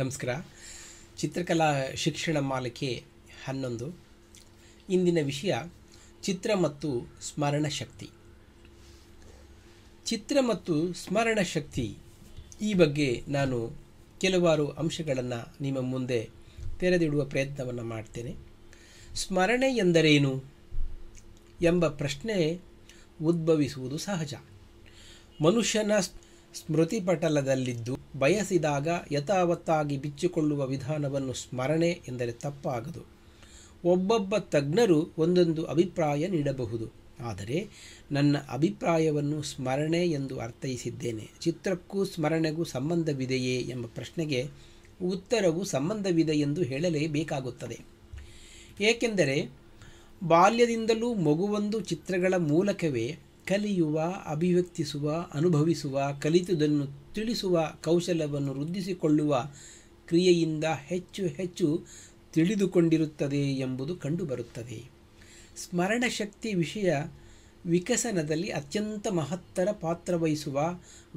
ನಮಸ್ಕಾರ ಚಿತ್ರಕಲಾ ಶಿಕ್ಷಣ ಮಾಲಿಕೆ ಹನ್ನೊಂದು ಇಂದಿನ ವಿಷಯ ಚಿತ್ರ ಮತ್ತು ಸ್ಮರಣ ಶಕ್ತಿ ಚಿತ್ರ ಮತ್ತು ಸ್ಮರಣ ಶಕ್ತಿ ಈ ಬಗ್ಗೆ ನಾನು ಕೆಲವಾರು ಅಂಶಗಳನ್ನು ನಿಮ್ಮ ಮುಂದೆ ತೆರೆದಿಡುವ ಪ್ರಯತ್ನವನ್ನು ಮಾಡ್ತೇನೆ ಸ್ಮರಣೆ ಎಂದರೇನು ಎಂಬ ಪ್ರಶ್ನೆ ಉದ್ಭವಿಸುವುದು ಸಹಜ ಮನುಷ್ಯನ ಸ್ಮೃತಿಪಟಲದಲ್ಲಿದ್ದು ಬಯಸಿದಾಗ ಯಥಾವತ್ತಾಗಿ ಬಿಚ್ಚಿಕೊಳ್ಳುವ ವಿಧಾನವನ್ನು ಸ್ಮರಣೆ ಎಂದರೆ ತಪ್ಪಾಗದು ಒಬ್ಬೊಬ್ಬ ತಜ್ಞರು ಒಂದೊಂದು ಅಭಿಪ್ರಾಯ ನೀಡಬಹುದು ಆದರೆ ನನ್ನ ಅಭಿಪ್ರಾಯವನ್ನು ಸ್ಮರಣೆ ಎಂದು ಅರ್ಥೈಸಿದ್ದೇನೆ ಚಿತ್ರಕ್ಕೂ ಸ್ಮರಣೆಗೂ ಸಂಬಂಧವಿದೆಯೇ ಎಂಬ ಪ್ರಶ್ನೆಗೆ ಉತ್ತರವು ಸಂಬಂಧವಿದೆ ಎಂದು ಹೇಳಲೇಬೇಕಾಗುತ್ತದೆ ಏಕೆಂದರೆ ಬಾಲ್ಯದಿಂದಲೂ ಮಗುವೊಂದು ಚಿತ್ರಗಳ ಮೂಲಕವೇ ಕಲಿಯುವ ಅಭಿವ್ಯಕ್ತಿಸುವ ಅನುಭವಿಸುವ ಕಲಿತುದನ್ನು ತಿಳಿಸುವ ಕೌಶಲವನ್ನು ವೃದ್ಧಿಸಿಕೊಳ್ಳುವ ಕ್ರಿಯೆಯಿಂದ ಹೆಚ್ಚು ಹೆಚ್ಚು ತಿಳಿದುಕೊಂಡಿರುತ್ತದೆ ಎಂಬುದು ಕಂಡುಬರುತ್ತದೆ ಸ್ಮರಣಶಕ್ತಿ ವಿಷಯ ವಿಕಸನದಲ್ಲಿ ಅತ್ಯಂತ ಮಹತ್ತರ ಪಾತ್ರ ವಹಿಸುವ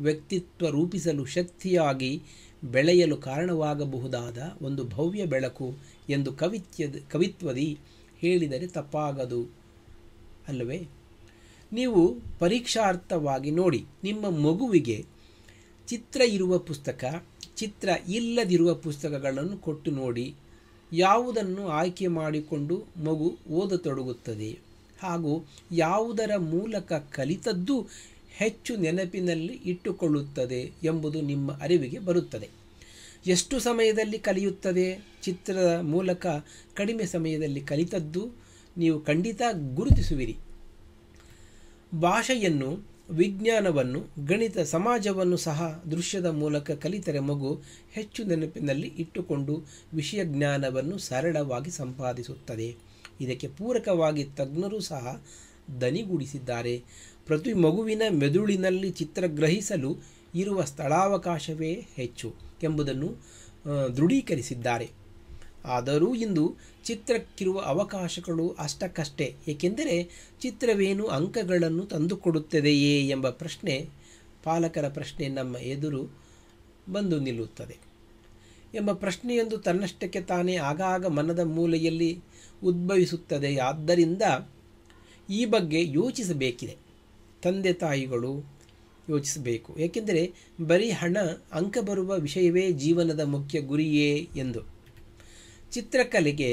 ವ್ಯಕ್ತಿತ್ವ ರೂಪಿಸಲು ಶಕ್ತಿಯಾಗಿ ಬೆಳೆಯಲು ಕಾರಣವಾಗಬಹುದಾದ ಒಂದು ಭವ್ಯ ಬೆಳಕು ಎಂದು ಕವಿತ್ಯದ ಕವಿತ್ವದಿ ಹೇಳಿದರೆ ತಪ್ಪಾಗದು ಅಲ್ಲವೇ ನೀವು ಪರೀಕ್ಷಾರ್ಥವಾಗಿ ನೋಡಿ ನಿಮ್ಮ ಮಗುವಿಗೆ ಚಿತ್ರ ಇರುವ ಪುಸ್ತಕ ಚಿತ್ರ ಇಲ್ಲದಿರುವ ಪುಸ್ತಕಗಳನ್ನು ಕೊಟ್ಟು ನೋಡಿ ಯಾವುದನ್ನು ಆಯ್ಕೆ ಮಾಡಿಕೊಂಡು ಮಗು ಓದತೊಡಗುತ್ತದೆ ಹಾಗೂ ಯಾವುದರ ಮೂಲಕ ಕಲಿತದ್ದು ಹೆಚ್ಚು ನೆನಪಿನಲ್ಲಿ ಇಟ್ಟುಕೊಳ್ಳುತ್ತದೆ ಎಂಬುದು ನಿಮ್ಮ ಅರಿವಿಗೆ ಬರುತ್ತದೆ ಎಷ್ಟು ಸಮಯದಲ್ಲಿ ಕಲಿಯುತ್ತದೆ ಚಿತ್ರದ ಮೂಲಕ ಕಡಿಮೆ ಸಮಯದಲ್ಲಿ ಕಲಿತದ್ದು ನೀವು ಖಂಡಿತ ಗುರುತಿಸುವಿರಿ ಭಾಷೆಯನ್ನು ವಿಜ್ಞಾನವನ್ನು ಗಣಿತ ಸಮಾಜವನ್ನು ಸಹ ದೃಶ್ಯದ ಮೂಲಕ ಕಲಿತರೆ ಮಗು ಹೆಚ್ಚು ನೆನಪಿನಲ್ಲಿ ಇಟ್ಟುಕೊಂಡು ವಿಷಯ ಜ್ಞಾನವನ್ನು ಸರಳವಾಗಿ ಸಂಪಾದಿಸುತ್ತದೆ ಇದಕ್ಕೆ ಪೂರಕವಾಗಿ ತಜ್ಞರು ಸಹ ದನಿಗೂಡಿಸಿದ್ದಾರೆ ಪ್ರತಿ ಮಗುವಿನ ಮೆದುಳಿನಲ್ಲಿ ಚಿತ್ರ ಗ್ರಹಿಸಲು ಇರುವ ಸ್ಥಳಾವಕಾಶವೇ ಹೆಚ್ಚು ಎಂಬುದನ್ನು ದೃಢೀಕರಿಸಿದ್ದಾರೆ ಆದರೂ ಇಂದು ಚಿತ್ರಕ್ಕಿರುವ ಅವಕಾಶಗಳು ಅಷ್ಟಕ್ಕಷ್ಟೇ ಏಕೆಂದರೆ ಚಿತ್ರವೇನು ಅಂಕಗಳನ್ನು ತಂದುಕೊಡುತ್ತದೆಯೇ ಎಂಬ ಪ್ರಶ್ನೆ ಪಾಲಕರ ಪ್ರಶ್ನೆ ನಮ್ಮ ಎದುರು ಬಂದು ನಿಲ್ಲುತ್ತದೆ ಎಂಬ ಪ್ರಶ್ನೆಯೊಂದು ತನ್ನಷ್ಟಕ್ಕೆ ತಾನೇ ಆಗಾಗ ಮನದ ಮೂಲೆಯಲ್ಲಿ ಉದ್ಭವಿಸುತ್ತದೆ ಆದ್ದರಿಂದ ಈ ಬಗ್ಗೆ ಯೋಚಿಸಬೇಕಿದೆ ತಂದೆ ತಾಯಿಗಳು ಯೋಚಿಸಬೇಕು ಏಕೆಂದರೆ ಬರೀ ಹಣ ಅಂಕ ಬರುವ ವಿಷಯವೇ ಜೀವನದ ಮುಖ್ಯ ಗುರಿಯೇ ಎಂದು ಚಿತ್ರಕಲೆಗೆ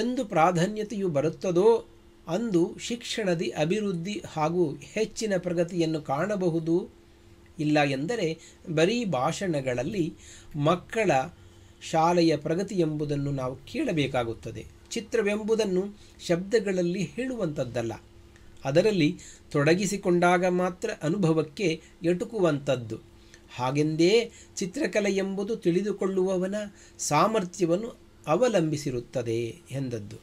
ಎಂದು ಪ್ರಾಧಾನ್ಯತೆಯು ಬರುತ್ತದೋ ಅಂದು ಶಿಕ್ಷಣದ ಅಭಿವೃದ್ಧಿ ಹಾಗೂ ಹೆಚ್ಚಿನ ಪ್ರಗತಿಯನ್ನು ಕಾಣಬಹುದು ಇಲ್ಲ ಎಂದರೆ ಬರೀ ಭಾಷಣಗಳಲ್ಲಿ ಮಕ್ಕಳ ಶಾಲೆಯ ಪ್ರಗತಿ ಎಂಬುದನ್ನು ನಾವು ಕೇಳಬೇಕಾಗುತ್ತದೆ ಚಿತ್ರವೆಂಬುದನ್ನು ಶಬ್ದಗಳಲ್ಲಿ ಹೇಳುವಂಥದ್ದಲ್ಲ ಅದರಲ್ಲಿ ತೊಡಗಿಸಿಕೊಂಡಾಗ ಮಾತ್ರ ಅನುಭವಕ್ಕೆ ಎಟುಕುವಂಥದ್ದು ಹಾಗೆಂದೇ ಚಿತ್ರಕಲೆ ಎಂಬುದು ತಿಳಿದುಕೊಳ್ಳುವವನ ಸಾಮರ್ಥ್ಯವನ್ನು ಅವಲಂಬಿಸಿರುತ್ತದೆ ಎಂದದ್ದು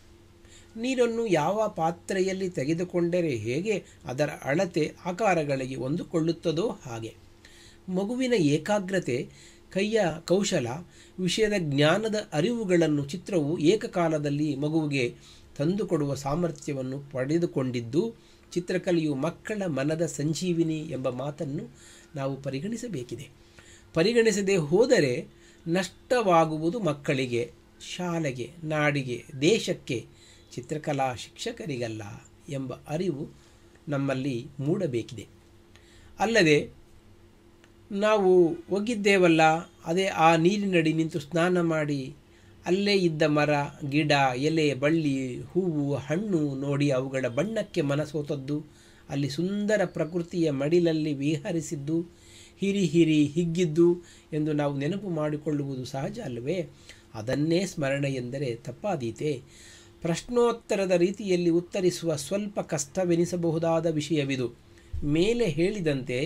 ನೀರನ್ನು ಯಾವ ಪಾತ್ರೆಯಲ್ಲಿ ತೆಗೆದುಕೊಂಡರೆ ಹೇಗೆ ಅದರ ಅಳತೆ ಆಕಾರಗಳಿಗೆ ಹೊಂದಿಕೊಳ್ಳುತ್ತದೋ ಹಾಗೆ ಮಗುವಿನ ಏಕಾಗ್ರತೆ ಕೈಯ ಕೌಶಲ ವಿಷಯದ ಜ್ಞಾನದ ಅರಿವುಗಳನ್ನು ಚಿತ್ರವು ಏಕಕಾಲದಲ್ಲಿ ಮಗುವಿಗೆ ತಂದುಕೊಡುವ ಸಾಮರ್ಥ್ಯವನ್ನು ಪಡೆದುಕೊಂಡಿದ್ದು ಚಿತ್ರಕಲೆಯು ಮಕ್ಕಳ ಮನದ ಸಂಜೀವಿನಿ ಎಂಬ ಮಾತನ್ನು ನಾವು ಪರಿಗಣಿಸಬೇಕಿದೆ ಪರಿಗಣಿಸದೆ ಹೋದರೆ ನಷ್ಟವಾಗುವುದು ಮಕ್ಕಳಿಗೆ ಶಾಲೆಗೆ ನಾಡಿಗೆ ದೇಶಕ್ಕೆ ಚಿತ್ರಕಲಾ ಶಿಕ್ಷಕರಿಗಲ್ಲ ಎಂಬ ಅರಿವು ನಮ್ಮಲ್ಲಿ ಮೂಡಬೇಕಿದೆ ಅಲ್ಲದೆ ನಾವು ಒಗ್ಗಿದ್ದೇವಲ್ಲ ಅದೇ ಆ ನೀರಿನಡಿ ನಿಂತು ಸ್ನಾನ ಮಾಡಿ ಅಲ್ಲೇ ಇದ್ದ ಮರ ಗಿಡ ಎಲೆ ಬಳ್ಳಿ ಹೂವು ಹಣ್ಣು ನೋಡಿ ಅವುಗಳ ಬಣ್ಣಕ್ಕೆ ಮನಸೋತದ್ದು ಅಲ್ಲಿ ಸುಂದರ ಪ್ರಕೃತಿಯ ಮಡಿಲಲ್ಲಿ ವಿಹರಿಸಿದ್ದು ಹಿರಿ ಹಿರಿ ಹಿಗ್ಗಿದ್ದು ಎಂದು ನಾವು ನೆನಪು ಮಾಡಿಕೊಳ್ಳುವುದು ಸಹಜ ಅಲ್ಲವೇ ಅದನ್ನೇ ಸ್ಮರಣೆ ಎಂದರೆ ತಪ್ಪಾದೀತೆ ಪ್ರಶ್ನೋತ್ತರದ ರೀತಿಯಲ್ಲಿ ಉತ್ತರಿಸುವ ಸ್ವಲ್ಪ ಕಷ್ಟವೆನಿಸಬಹುದಾದ ವಿಷಯವಿದು ಮೇಲೆ ಹೇಳಿದಂತೆ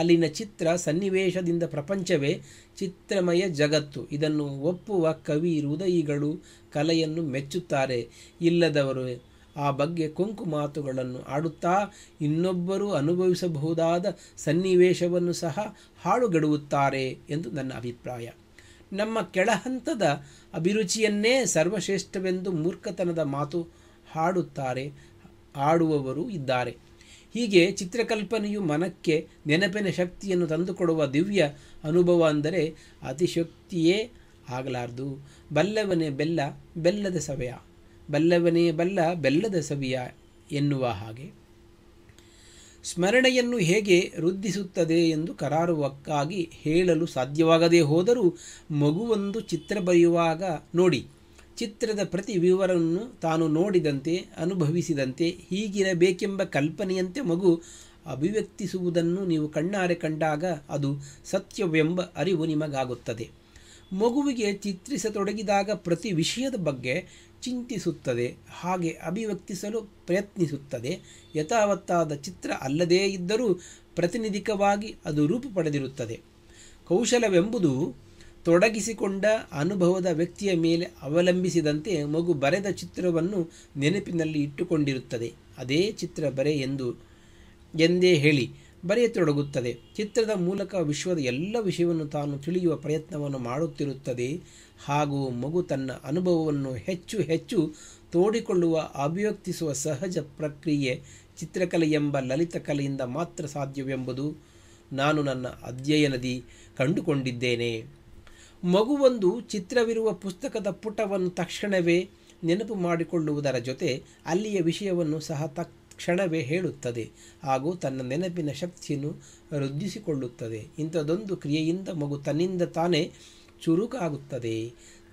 ಅಲ್ಲಿನ ಚಿತ್ರ ಸನ್ನಿವೇಶದಿಂದ ಪ್ರಪಂಚವೇ ಚಿತ್ರಮಯ ಜಗತ್ತು ಇದನ್ನು ಒಪ್ಪುವ ಕವಿ ಹೃದಯಿಗಳು ಕಲೆಯನ್ನು ಮೆಚ್ಚುತ್ತಾರೆ ಇಲ್ಲದವರು ಆ ಬಗ್ಗೆ ಕುಂಕು ಮಾತುಗಳನ್ನು ಆಡುತ್ತಾ ಇನ್ನೊಬ್ಬರು ಅನುಭವಿಸಬಹುದಾದ ಸನ್ನಿವೇಶವನ್ನು ಸಹ ಹಾಳುಗೆಡುವುತ್ತಾರೆ ಎಂದು ನನ್ನ ಅಭಿಪ್ರಾಯ ನಮ್ಮ ಕೆಳಹಂತದ ಅಭಿರುಚಿಯನ್ನೇ ಸರ್ವಶ್ರೇಷ್ಠವೆಂದು ಮೂರ್ಖತನದ ಮಾತು ಹಾಡುತ್ತಾರೆ ಆಡುವವರು ಇದ್ದಾರೆ ಹೀಗೆ ಚಿತ್ರಕಲ್ಪನೆಯು ಮನಕ್ಕೆ ನೆನಪಿನ ಶಕ್ತಿಯನ್ನು ತಂದುಕೊಡುವ ದಿವ್ಯ ಅನುಭವ ಅಂದರೆ ಅತಿಶಕ್ತಿಯೇ ಆಗಲಾರದು ಬಲ್ಲವನೇ ಬೆಲ್ಲ ಬೆಲ್ಲದ ಸಮಯ ಬಲ್ಲವನೇ ಬಲ್ಲ ಬೆಲ್ಲದ ಸವಿಯ ಎನ್ನುವ ಹಾಗೆ ಸ್ಮರಣೆಯನ್ನು ಹೇಗೆ ವೃದ್ಧಿಸುತ್ತದೆ ಎಂದು ಕರಾರುವಕ್ಕಾಗಿ ಹೇಳಲು ಸಾಧ್ಯವಾಗದೇ ಹೋದರೂ ಮಗುವೊಂದು ಚಿತ್ರ ಬರೆಯುವಾಗ ನೋಡಿ ಚಿತ್ರದ ಪ್ರತಿ ವಿವರವನ್ನು ತಾನು ನೋಡಿದಂತೆ ಅನುಭವಿಸಿದಂತೆ ಹೀಗಿರಬೇಕೆಂಬ ಕಲ್ಪನೆಯಂತೆ ಮಗು ಅಭಿವ್ಯಕ್ತಿಸುವುದನ್ನು ನೀವು ಕಣ್ಣಾರೆ ಕಂಡಾಗ ಅದು ಸತ್ಯವೆಂಬ ಅರಿವು ನಿಮಗಾಗುತ್ತದೆ ಮಗುವಿಗೆ ಚಿತ್ರಿಸತೊಡಗಿದಾಗ ಪ್ರತಿ ವಿಷಯದ ಬಗ್ಗೆ ಚಿಂತಿಸುತ್ತದೆ ಹಾಗೆ ಅಭಿವ್ಯಕ್ತಿಸಲು ಪ್ರಯತ್ನಿಸುತ್ತದೆ ಯಥಾವತ್ತಾದ ಚಿತ್ರ ಅಲ್ಲದೇ ಇದ್ದರೂ ಪ್ರತಿನಿಧಿಕವಾಗಿ ಅದು ರೂಪು ಪಡೆದಿರುತ್ತದೆ ಕೌಶಲವೆಂಬುದು ತೊಡಗಿಸಿಕೊಂಡ ಅನುಭವದ ವ್ಯಕ್ತಿಯ ಮೇಲೆ ಅವಲಂಬಿಸಿದಂತೆ ಮಗು ಬರೆದ ಚಿತ್ರವನ್ನು ನೆನಪಿನಲ್ಲಿ ಇಟ್ಟುಕೊಂಡಿರುತ್ತದೆ ಅದೇ ಚಿತ್ರ ಬರೆ ಎಂದು ಎಂದೇ ಹೇಳಿ ಬರೆಯತೊಡಗುತ್ತದೆ ಚಿತ್ರದ ಮೂಲಕ ವಿಶ್ವದ ಎಲ್ಲ ವಿಷಯವನ್ನು ತಾನು ತಿಳಿಯುವ ಪ್ರಯತ್ನವನ್ನು ಮಾಡುತ್ತಿರುತ್ತದೆ ಹಾಗೂ ಮಗು ತನ್ನ ಅನುಭವವನ್ನು ಹೆಚ್ಚು ಹೆಚ್ಚು ತೋಡಿಕೊಳ್ಳುವ ಅಭಿವ್ಯಕ್ತಿಸುವ ಸಹಜ ಪ್ರಕ್ರಿಯೆ ಚಿತ್ರಕಲೆ ಎಂಬ ಲಲಿತ ಕಲೆಯಿಂದ ಮಾತ್ರ ಸಾಧ್ಯವೆಂಬುದು ನಾನು ನನ್ನ ಅಧ್ಯಯನದಿ ಕಂಡುಕೊಂಡಿದ್ದೇನೆ ಮಗುವೊಂದು ಚಿತ್ರವಿರುವ ಪುಸ್ತಕದ ಪುಟವನ್ನು ತಕ್ಷಣವೇ ನೆನಪು ಮಾಡಿಕೊಳ್ಳುವುದರ ಜೊತೆ ಅಲ್ಲಿಯ ವಿಷಯವನ್ನು ಸಹ ತಕ್ ಕ್ಷಣವೇ ಹೇಳುತ್ತದೆ ಹಾಗೂ ತನ್ನ ನೆನಪಿನ ಶಕ್ತಿಯನ್ನು ವೃದ್ಧಿಸಿಕೊಳ್ಳುತ್ತದೆ ಇಂಥದೊಂದು ಕ್ರಿಯೆಯಿಂದ ಮಗು ತನ್ನಿಂದ ತಾನೇ ಚುರುಕಾಗುತ್ತದೆ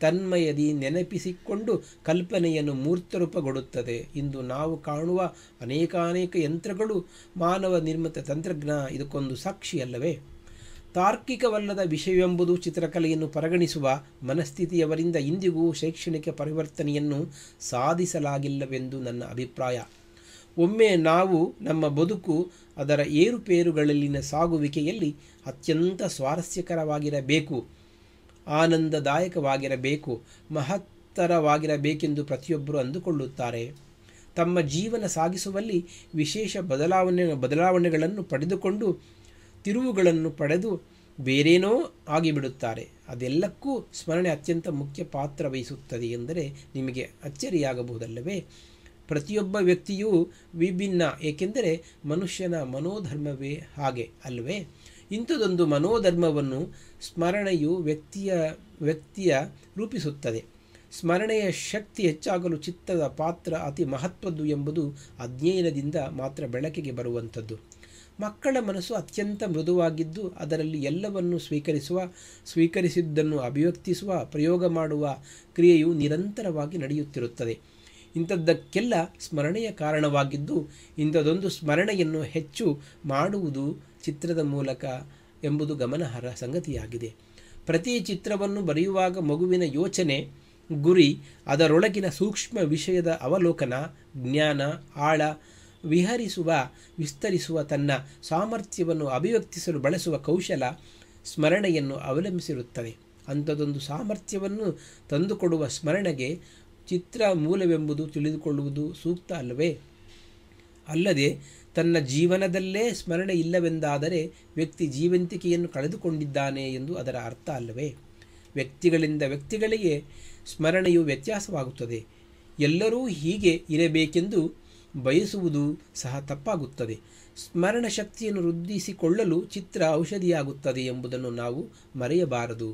ತನ್ಮಯದಿ ನೆನಪಿಸಿಕೊಂಡು ಕಲ್ಪನೆಯನ್ನು ಮೂರ್ತರೂಪಗೊಡುತ್ತದೆ ಇಂದು ನಾವು ಕಾಣುವ ಅನೇಕಾನೇಕ ಯಂತ್ರಗಳು ಮಾನವ ನಿರ್ಮಿತ ತಂತ್ರಜ್ಞಾನ ಇದಕ್ಕೊಂದು ಸಾಕ್ಷಿಯಲ್ಲವೇ ತಾರ್ಕಿಕವಲ್ಲದ ವಿಷಯವೆಂಬುದು ಚಿತ್ರಕಲೆಯನ್ನು ಪರಿಗಣಿಸುವ ಮನಸ್ಥಿತಿಯವರಿಂದ ಇಂದಿಗೂ ಶೈಕ್ಷಣಿಕ ಪರಿವರ್ತನೆಯನ್ನು ಸಾಧಿಸಲಾಗಿಲ್ಲವೆಂದು ನನ್ನ ಅಭಿಪ್ರಾಯ ಒಮ್ಮೆ ನಾವು ನಮ್ಮ ಬದುಕು ಅದರ ಏರುಪೇರುಗಳಲ್ಲಿನ ಸಾಗುವಿಕೆಯಲ್ಲಿ ಅತ್ಯಂತ ಸ್ವಾರಸ್ಯಕರವಾಗಿರಬೇಕು ಆನಂದದಾಯಕವಾಗಿರಬೇಕು ಮಹತ್ತರವಾಗಿರಬೇಕೆಂದು ಪ್ರತಿಯೊಬ್ಬರು ಅಂದುಕೊಳ್ಳುತ್ತಾರೆ ತಮ್ಮ ಜೀವನ ಸಾಗಿಸುವಲ್ಲಿ ವಿಶೇಷ ಬದಲಾವಣೆ ಬದಲಾವಣೆಗಳನ್ನು ಪಡೆದುಕೊಂಡು ತಿರುವುಗಳನ್ನು ಪಡೆದು ಬೇರೇನೋ ಆಗಿಬಿಡುತ್ತಾರೆ ಅದೆಲ್ಲಕ್ಕೂ ಸ್ಮರಣೆ ಅತ್ಯಂತ ಮುಖ್ಯ ಪಾತ್ರ ವಹಿಸುತ್ತದೆ ಎಂದರೆ ನಿಮಗೆ ಅಚ್ಚರಿಯಾಗಬಹುದಲ್ಲವೇ ಪ್ರತಿಯೊಬ್ಬ ವ್ಯಕ್ತಿಯೂ ವಿಭಿನ್ನ ಏಕೆಂದರೆ ಮನುಷ್ಯನ ಮನೋಧರ್ಮವೇ ಹಾಗೆ ಅಲ್ವೇ ಇಂಥದೊಂದು ಮನೋಧರ್ಮವನ್ನು ಸ್ಮರಣೆಯು ವ್ಯಕ್ತಿಯ ವ್ಯಕ್ತಿಯ ರೂಪಿಸುತ್ತದೆ ಸ್ಮರಣೆಯ ಶಕ್ತಿ ಹೆಚ್ಚಾಗಲು ಚಿತ್ತದ ಪಾತ್ರ ಅತಿ ಮಹತ್ವದ್ದು ಎಂಬುದು ಅಧ್ಯಯನದಿಂದ ಮಾತ್ರ ಬೆಳಕಿಗೆ ಬರುವಂಥದ್ದು ಮಕ್ಕಳ ಮನಸ್ಸು ಅತ್ಯಂತ ಮೃದುವಾಗಿದ್ದು ಅದರಲ್ಲಿ ಎಲ್ಲವನ್ನು ಸ್ವೀಕರಿಸುವ ಸ್ವೀಕರಿಸಿದ್ದನ್ನು ಅಭಿವ್ಯಕ್ತಿಸುವ ಪ್ರಯೋಗ ಮಾಡುವ ಕ್ರಿಯೆಯು ನಿರಂತರವಾಗಿ ನಡೆಯುತ್ತಿರುತ್ತದೆ ಇಂಥದ್ದಕ್ಕೆಲ್ಲ ಸ್ಮರಣೆಯ ಕಾರಣವಾಗಿದ್ದು ಇಂಥದೊಂದು ಸ್ಮರಣೆಯನ್ನು ಹೆಚ್ಚು ಮಾಡುವುದು ಚಿತ್ರದ ಮೂಲಕ ಎಂಬುದು ಗಮನಾರ್ಹ ಸಂಗತಿಯಾಗಿದೆ ಪ್ರತಿ ಚಿತ್ರವನ್ನು ಬರೆಯುವಾಗ ಮಗುವಿನ ಯೋಚನೆ ಗುರಿ ಅದರೊಳಗಿನ ಸೂಕ್ಷ್ಮ ವಿಷಯದ ಅವಲೋಕನ ಜ್ಞಾನ ಆಳ ವಿಹರಿಸುವ ವಿಸ್ತರಿಸುವ ತನ್ನ ಸಾಮರ್ಥ್ಯವನ್ನು ಅಭಿವ್ಯಕ್ತಿಸಲು ಬಳಸುವ ಕೌಶಲ ಸ್ಮರಣೆಯನ್ನು ಅವಲಂಬಿಸಿರುತ್ತದೆ ಅಂಥದೊಂದು ಸಾಮರ್ಥ್ಯವನ್ನು ತಂದುಕೊಡುವ ಸ್ಮರಣೆಗೆ ಚಿತ್ರ ಮೂಲವೆಂಬುದು ತಿಳಿದುಕೊಳ್ಳುವುದು ಸೂಕ್ತ ಅಲ್ಲವೇ ಅಲ್ಲದೆ ತನ್ನ ಜೀವನದಲ್ಲೇ ಸ್ಮರಣೆ ಇಲ್ಲವೆಂದಾದರೆ ವ್ಯಕ್ತಿ ಜೀವಂತಿಕೆಯನ್ನು ಕಳೆದುಕೊಂಡಿದ್ದಾನೆ ಎಂದು ಅದರ ಅರ್ಥ ಅಲ್ಲವೇ ವ್ಯಕ್ತಿಗಳಿಂದ ವ್ಯಕ್ತಿಗಳಿಗೆ ಸ್ಮರಣೆಯು ವ್ಯತ್ಯಾಸವಾಗುತ್ತದೆ ಎಲ್ಲರೂ ಹೀಗೆ ಇರಬೇಕೆಂದು ಬಯಸುವುದು ಸಹ ತಪ್ಪಾಗುತ್ತದೆ ಸ್ಮರಣ ಶಕ್ತಿಯನ್ನು ವೃದ್ಧಿಸಿಕೊಳ್ಳಲು ಚಿತ್ರ ಔಷಧಿಯಾಗುತ್ತದೆ ಎಂಬುದನ್ನು ನಾವು ಮರೆಯಬಾರದು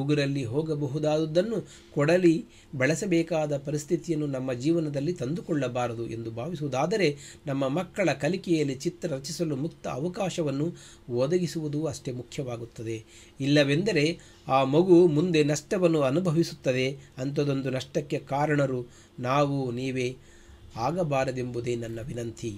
ಉಗುರಲ್ಲಿ ಹೋಗಬಹುದಾದುದನ್ನು ಕೊಡಲಿ ಬಳಸಬೇಕಾದ ಪರಿಸ್ಥಿತಿಯನ್ನು ನಮ್ಮ ಜೀವನದಲ್ಲಿ ತಂದುಕೊಳ್ಳಬಾರದು ಎಂದು ಭಾವಿಸುವುದಾದರೆ ನಮ್ಮ ಮಕ್ಕಳ ಕಲಿಕೆಯಲ್ಲಿ ಚಿತ್ರ ರಚಿಸಲು ಮುಕ್ತ ಅವಕಾಶವನ್ನು ಒದಗಿಸುವುದು ಅಷ್ಟೇ ಮುಖ್ಯವಾಗುತ್ತದೆ ಇಲ್ಲವೆಂದರೆ ಆ ಮಗು ಮುಂದೆ ನಷ್ಟವನ್ನು ಅನುಭವಿಸುತ್ತದೆ ಅಂಥದೊಂದು ನಷ್ಟಕ್ಕೆ ಕಾರಣರು ನಾವು ನೀವೇ ಆಗಬಾರದೆಂಬುದೇ ನನ್ನ ವಿನಂತಿ